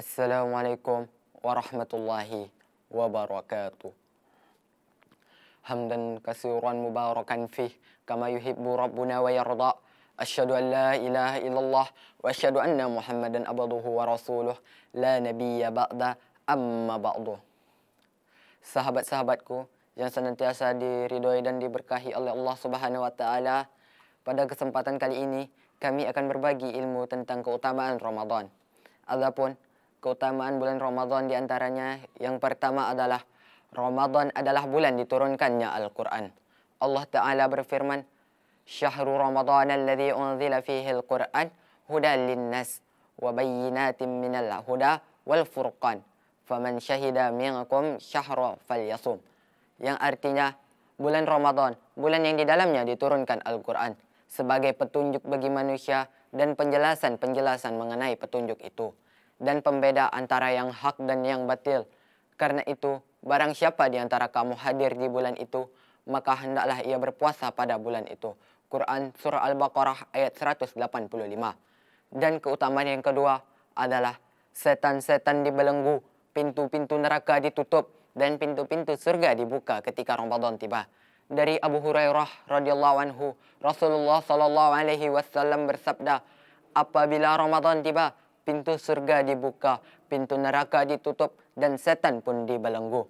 Assalamualaikum warahmatullahi wabarakatuh. Hamdan kasiran mubarakan fi kama yuhibbu rabbuna wa yarda. Asyhadu an la ilaha illallah wa asyhadu anna Muhammadan abduhu wa rasuluh la nabiyya ba'da amma ba'du. Sahabat-sahabatku yang senantiasa diridhoi dan diberkahi oleh Allah Subhanahu wa taala, pada kesempatan kali ini kami akan berbagi ilmu tentang keutamaan Ramadan. Adapun keutamaan bulan Ramadan di antaranya yang pertama adalah Ramadan adalah bulan diturunkannya Al-Quran. Allah Ta'ala berfirman, Syahrul Ramadan alladhi unzila fihi Al-Quran huda linnas wa bayinatin minal huda wal furqan. Faman syahida minkum syahra fal yasum. Yang artinya, bulan Ramadan, bulan yang di dalamnya diturunkan Al-Quran sebagai petunjuk bagi manusia dan penjelasan-penjelasan mengenai petunjuk itu dan pembeda antara yang hak dan yang batil. Karena itu, barang siapa di antara kamu hadir di bulan itu, maka hendaklah ia berpuasa pada bulan itu. Quran Surah Al-Baqarah ayat 185. Dan keutamaan yang kedua adalah setan-setan dibelenggu, pintu-pintu neraka ditutup dan pintu-pintu surga dibuka ketika Ramadan tiba. Dari Abu Hurairah radhiyallahu anhu, Rasulullah sallallahu alaihi wasallam bersabda, "Apabila Ramadan tiba, pintu surga dibuka, pintu neraka ditutup dan setan pun dibelenggu.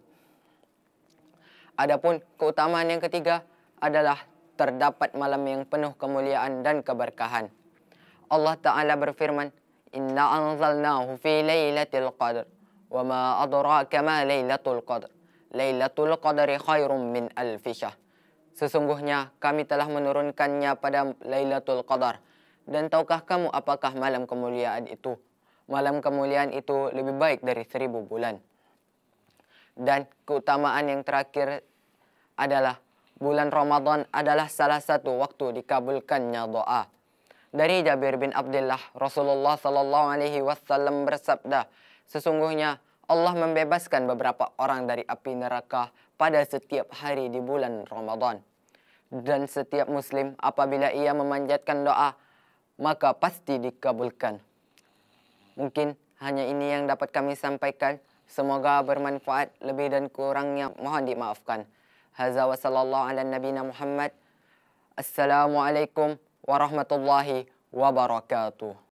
Adapun keutamaan yang ketiga adalah terdapat malam yang penuh kemuliaan dan keberkahan. Allah Ta'ala berfirman, Inna anzalnahu fi laylatil qadr, wa ma adraka ma laylatul qadr. Laylatul qadri khairum min alfishah. Sesungguhnya kami telah menurunkannya pada Lailatul Qadar. Dan tahukah kamu apakah malam kemuliaan itu? Malam kemuliaan itu lebih baik dari seribu bulan. Dan keutamaan yang terakhir adalah bulan Ramadan adalah salah satu waktu dikabulkannya doa. Dari Jabir bin Abdullah, Rasulullah sallallahu alaihi wasallam bersabda, sesungguhnya Allah membebaskan beberapa orang dari api neraka pada setiap hari di bulan Ramadan. Dan setiap muslim apabila ia memanjatkan doa, maka pasti dikabulkan. Mungkin hanya ini yang dapat kami sampaikan. Semoga bermanfaat lebih dan kurangnya mohon dimaafkan. Hazza wa sallallahu ala nabi Muhammad. Assalamualaikum warahmatullahi wabarakatuh.